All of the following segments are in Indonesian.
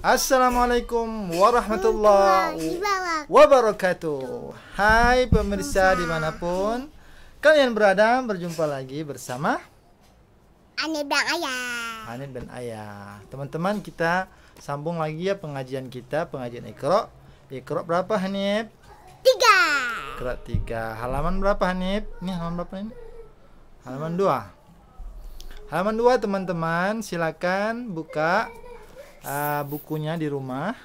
Assalamualaikum warahmatullahi wabarakatuh Hai pemirsa dimanapun Kalian berada berjumpa lagi bersama Anit dan Ayah Anit dan Ayah Teman-teman kita sambung lagi ya pengajian kita Pengajian Ikro Ikro berapa Hanif? Tiga Ikro tiga Halaman berapa Hanif? Ini halaman berapa ini? Halaman dua Halaman dua teman-teman silakan buka uh, bukunya di rumah.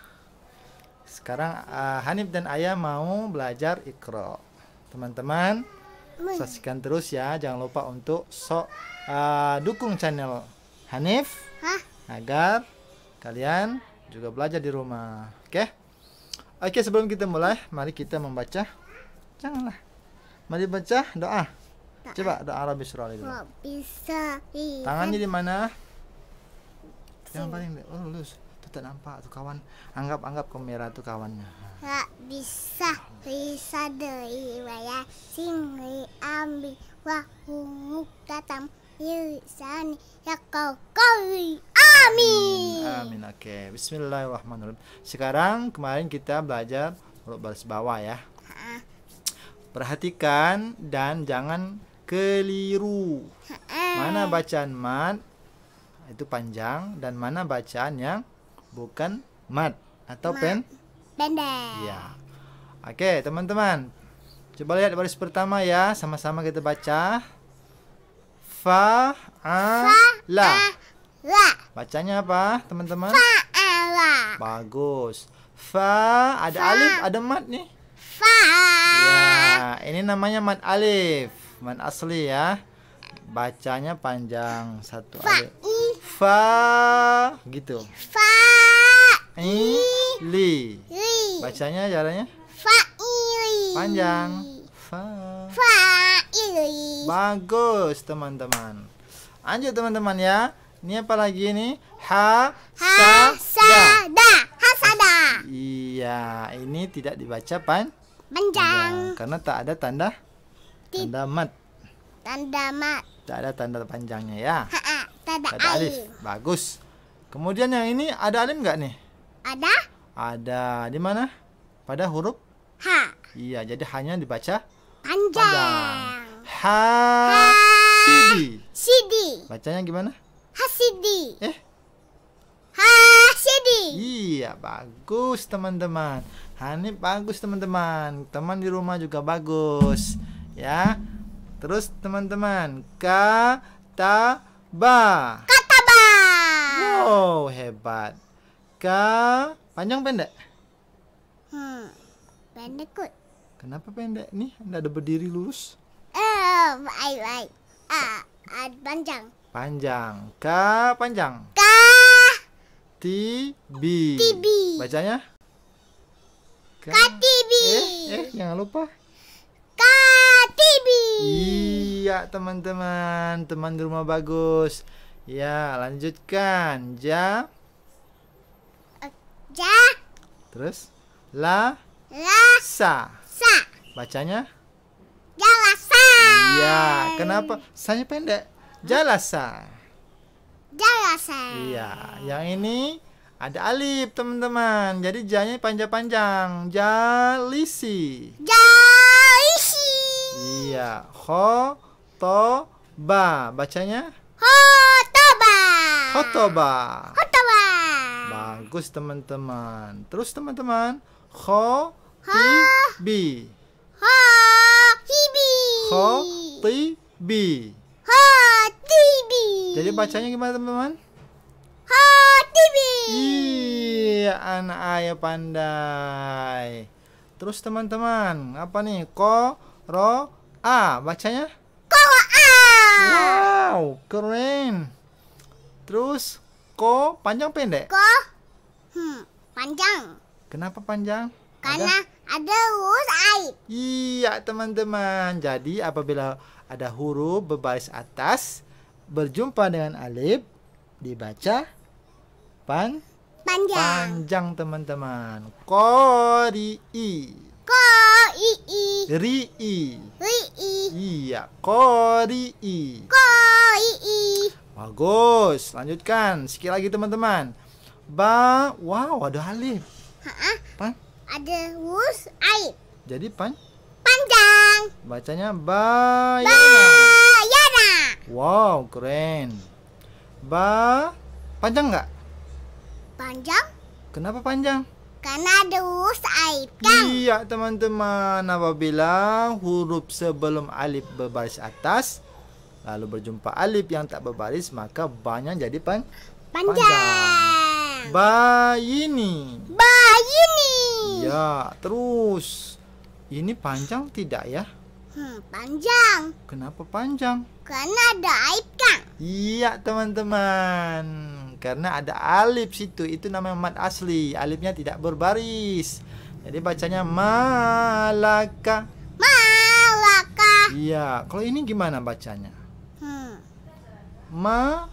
Sekarang uh, Hanif dan Ayah mau belajar Iqra. Teman-teman, saksikan terus ya. Jangan lupa untuk sok uh, ah, dukung channel Hanif Hah? agar kalian juga belajar di rumah. Oke? Okay? Oke, okay, sebelum kita mulai, mari kita membaca. Janganlah. Mari baca doa. Coba doa Arab Israel dulu. Tangannya di mana? yang paling oh lulus tuh tak nampak tuh kawan anggap anggap kamera tuh kawannya tak bisa bisa dari bayar sini ambil wahunguk datang Yusani ya kau kau amin hmm, amin oke okay. Bismillahirrahmanirrahim sekarang kemarin kita belajar huruf baris bawah ya perhatikan dan jangan keliru mana bacaan mat itu panjang dan mana bacaan yang bukan mat atau mat. pen pendek. ya Oke, teman-teman. Coba lihat baris pertama ya, sama-sama kita baca. fa a la Bacanya apa, teman-teman? fa -la. Bagus. Fa ada fa. alif, ada mat nih. Fa. Ya, ini namanya mat alif, mat asli ya. Bacanya panjang satu alif fa gitu. Fa i li. Bacanya caranya? Fa ili. Panjang. Fa. Fa ili. Bagus teman-teman. Lanjut teman-teman ya. Ini apa lagi ini? Ha sa da. da. Da. Iya, ini tidak dibaca pan panjang. karena tak ada tanda tanda mat. Tanda mat. Tak ada tanda panjangnya ya. Ha -ha. Tidak ada, ada alif. Bagus. Kemudian yang ini ada alif nggak nih? Ada. Ada. Di mana? Pada huruf H. Iya, jadi hanya dibaca panjang. H. Ha. Sidi. Sidi. Bacanya gimana? Sidi. Eh? Sidi. Iya, bagus teman-teman. Hani bagus teman-teman. Teman di rumah juga bagus. Ya. Terus teman-teman, kata Ba. Kata ba. Wow, hebat. Ka panjang pendek? Hmm, pendek kot. Kenapa pendek nih? Anda ada berdiri lurus? Eh, baik baik. Ah, ah, panjang. Panjang. Ka panjang. Ka. Tibi. Tibi. Bacanya? Ka. bi Eh, eh, jangan lupa. ti baby. Iya, teman-teman. Teman di rumah bagus. Ya, lanjutkan. Ja. Ja. Terus la. La. Sa. Sa. Bacanya? Jalasa. Iya, kenapa? Sanya pendek. Jalasa. Jalasa. Iya, yang ini ada alif teman-teman jadi janya panjang-panjang jalisi Jalisi. Iya. Khotoba. Bacanya? Khotoba. Khotoba. Khotoba. Bagus teman-teman. Terus teman-teman, khotibi. Khotibi. Khotibi. Khotibi. Jadi bacanya gimana teman-teman? Khotibi. Iya, anak ayah pandai. Terus teman-teman, apa nih? Ko, ro, A bacanya ko A wow keren terus ko panjang pendek ko hmm, panjang kenapa panjang karena ada, ada huruf air iya teman-teman jadi apabila ada huruf berbaris atas berjumpa dengan alif dibaca pan panjang panjang teman-teman kori i ri i Iya, i Koi. Bagus. Lanjutkan. Sekali lagi teman-teman. Ba, wow ada alif. Pan? Ada hus aib. Jadi pan? Panjang. Bacanya ba Bayana. Wow, keren. Ba panjang nggak? Panjang. Kenapa panjang? Karena ada huruf alif kan? Iya teman-teman apabila huruf sebelum alif berbaris atas Lalu berjumpa alif yang tak berbaris maka banyak jadi pan panjang. Bayini. Bayini. Ya, terus. Ini panjang tidak ya? Hmm, panjang. Kenapa panjang? Karena ada alif kan. Iya, teman-teman. karena ada alif situ itu namanya mad asli alifnya tidak berbaris jadi bacanya malaka malaka iya kalau ini gimana bacanya hmm. ma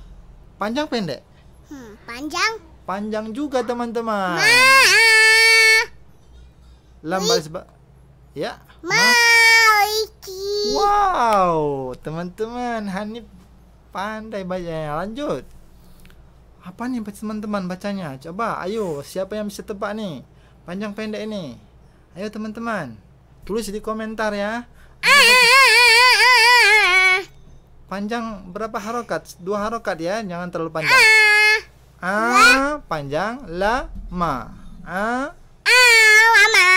panjang pendek hmm, panjang panjang juga teman-teman lambat sebab ya ma, wow teman-teman Hanif pandai bacanya lanjut apa nih teman-teman bacanya? Coba, ayo siapa yang bisa tebak nih? Panjang pendek ini. Ayo teman-teman, tulis di komentar ya. Panjang berapa harokat? Dua harokat ya, jangan terlalu panjang. A panjang lama. A lama.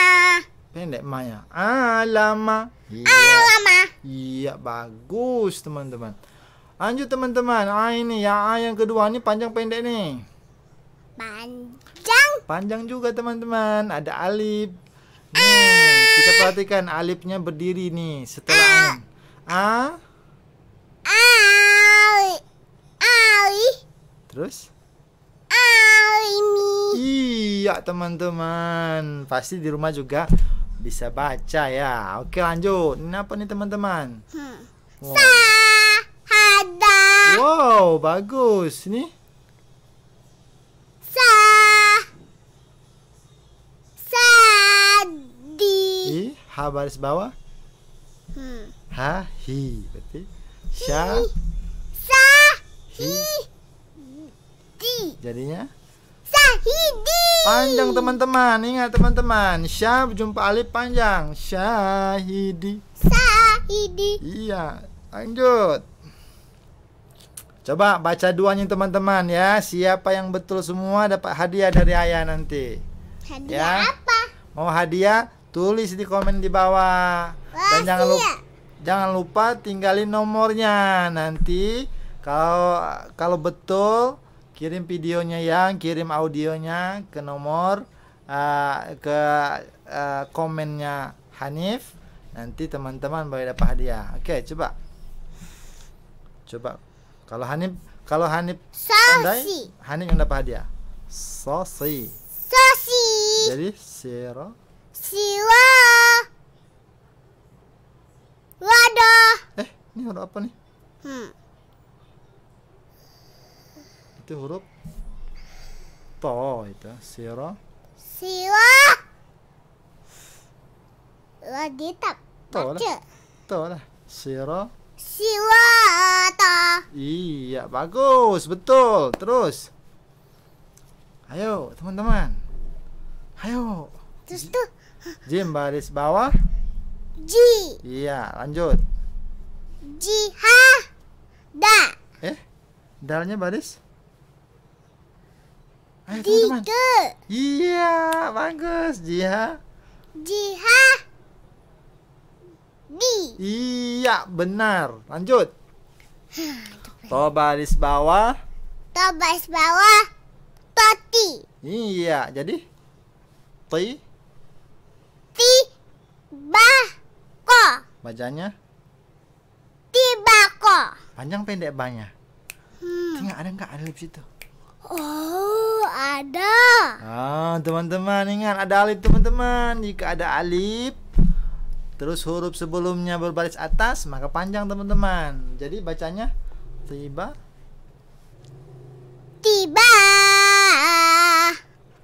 Pendek ma ya. A lama. Iya. iya, bagus teman-teman. Lanjut teman-teman. Ah ini ya A yang kedua ini panjang pendek nih. Panjang. Panjang juga teman-teman. Ada alif. Nih, kita perhatikan alifnya berdiri nih setelah A. A. Ali. Ali. Terus? Alimi. Iya, teman-teman. Pasti di rumah juga bisa baca ya. Oke, lanjut. Ini apa nih, teman-teman? Hmm. Wow. Wow, bagus ni. Sa. di. I, ha baris bawah. Hmm. Ha hi berarti. Sha. Sa. Hi. Di. Jadinya? di. Panjang teman-teman. Ingat teman-teman. Sha berjumpa alif panjang. hi di. Iya. Lanjut. Coba baca duanya teman-teman ya. Siapa yang betul semua dapat hadiah dari ayah nanti. Hadiah ya. apa? Mau hadiah? Tulis di komen di bawah. Wah, Dan jangan lupa jangan lupa tinggalin nomornya nanti. Kalau kalau betul kirim videonya yang kirim audionya ke nomor uh, ke uh, komennya Hanif. Nanti teman-teman boleh dapat hadiah. Oke, coba. Coba kalau Hanif, kalau Hanif pandai, Hanif yang dapat hadiah. Sosi. Sosi. Jadi siro. Siwa. Wadah. Eh, ini huruf apa nih? Hmm. Itu huruf to itu siro. Siwa. Waditap. To lah. To Siro. Siwa kita. Iya, bagus, betul. Terus. Ayo, teman-teman. Ayo. Terus tuh. Jim baris bawah. J. Iya, lanjut. Jihad. Da. Eh, dalnya baris? Ayo teman-teman. Iya, bagus. Jiha. Jiha. D Iya, benar. Lanjut. To baris bawah. To baris bawah. Toti. Iya, jadi ti. Ti bako. Bacanya? ti ko. Panjang pendek banyak. Hmm. Tengah ada enggak ada lip situ? Oh, ada. Ah, teman-teman ingat ada alif teman-teman. Jika ada alif, Terus huruf sebelumnya berbaris atas maka panjang teman-teman. Jadi bacanya tiba tiba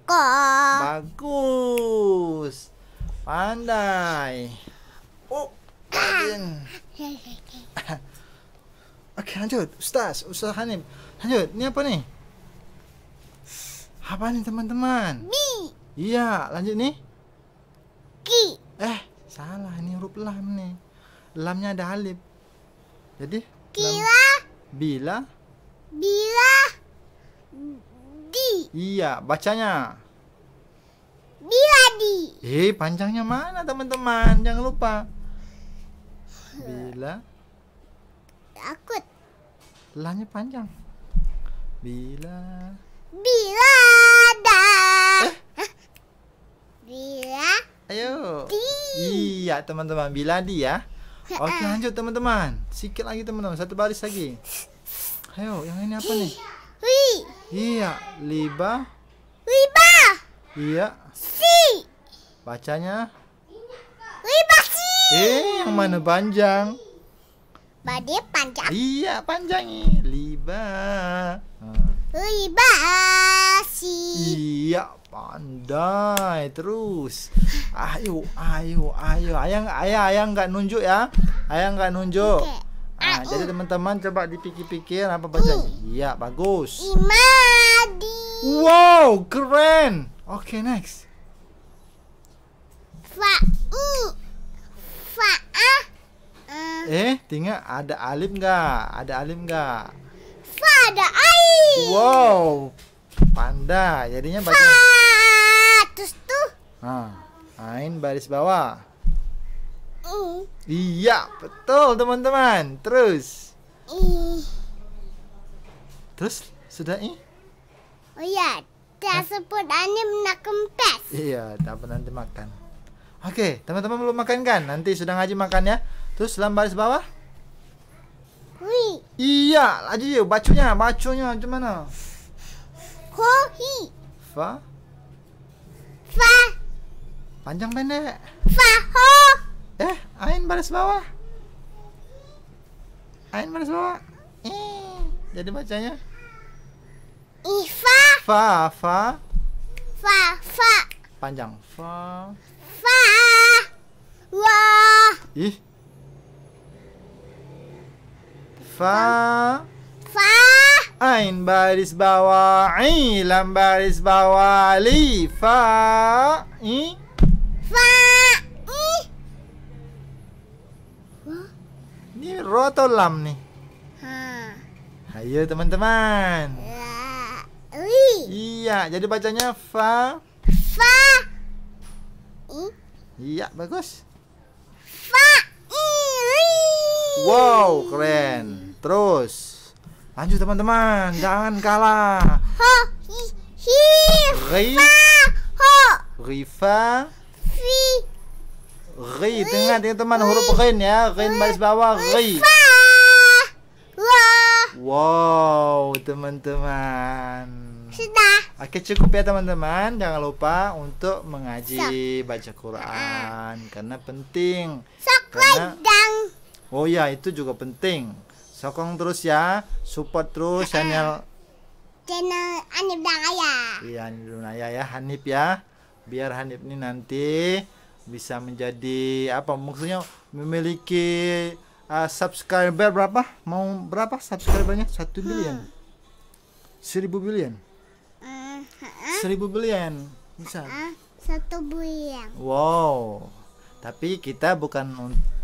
kok. Bagus. Pandai. Oh. Oke lanjut Ustaz Ustaz Hanif Lanjut Ini apa nih? Apa nih teman-teman? Mi Iya lanjut nih Ki Eh salah huruf lam nih lamnya ada alif jadi kira bila bila di iya bacanya bila di eh panjangnya mana teman-teman jangan lupa bila takut lamnya panjang bila bila ada eh? bila Ayo. Di. Iya, teman-teman. Biladi ya. Oke, lanjut teman-teman. Sikit lagi teman-teman. Satu baris lagi. Ayo, yang ini apa nih? Iya, liba. Liba. Iya. Si. Bacanya? Liba si. Eh, yang mana panjang? Bade panjang. Iya, panjang nih. Liba. Ah. Liba si. Iya, Pandai terus. Ayo, ayo, ayo. Ayang, ayah, ayah nggak nunjuk ya. Ayah nggak nunjuk. Okay. Ah, ah, jadi ah. teman-teman coba dipikir-pikir apa baca. Uh. Iya, bagus. Imadi. Wow, keren. Oke, okay, next. Fa, Fa'a. Uh. Eh, eh tinggal ada alif nggak? Ada alif nggak? Fa ada alif. Wow, Panda. Jadinya baca. Ah, terus tuh. Nah, Ain baris bawah. I. Hmm. Iya, betul teman-teman. Terus. I. Terus sudah ini Oh iya, tak sebut ani nak kempes. Iya, tak pernah nanti makan. Oke, teman-teman belum makan kan? Nanti sudah ngaji makan ya. Terus dalam baris bawah? Wih. Iya, lagi yuk bacunya, bacunya gimana? Fahi. Fa. Fa. Panjang pendek. Faho. Eh, ain baris bawah. Ain baris bawah. Eh, jadi bacanya? Ifa. Fa, fa. Fa, fa. Panjang. Fa. Fa. Wah. Ih. Fa. Fa. Ain baris bawah I Lam baris bawah Li Fa I Fa I Ini ro atau lam nih? Ha. Ayo teman-teman ya. Iya jadi bacanya Fa Fa I Iya bagus Fa I Li Wow keren Terus Lanjut teman-teman, jangan kalah. Ho, hi, ho. Rifa. Fi. Ri, dengar dengan teman huruf rin ya. Rin baris bawah, ri. Wow, teman-teman. Sudah. Oke cukup ya teman-teman. Jangan lupa untuk mengaji baca Quran karena penting. Sok karena... Oh ya itu juga penting. Sokong terus ya, support terus channel channel Hanif Danaya. Iya, Hanif Danaya ya, Hanif ya. Biar Hanif ini nanti bisa menjadi apa maksudnya memiliki uh, subscriber berapa? Mau berapa subscribernya? Satu billion. Hmm. Seribu billion. Eh, Seribu billion. Bisa. Satu billion. Wow tapi kita bukan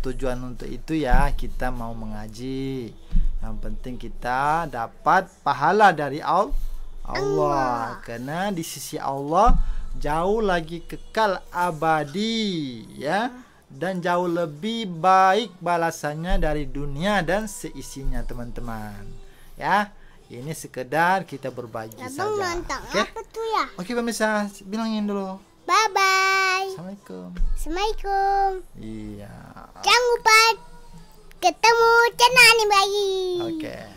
tujuan untuk itu ya kita mau mengaji yang penting kita dapat pahala dari Allah, Allah. karena di sisi Allah jauh lagi kekal abadi ya dan jauh lebih baik balasannya dari dunia dan seisinya teman-teman ya ini sekedar kita berbagi ya, saja oke okay? ya? oke okay, pemirsa bilangin dulu Bye bye. Assalamualaikum. Assalamualaikum. Iya. Jangan lupa ketemu channel ini lagi. Oke. Okay.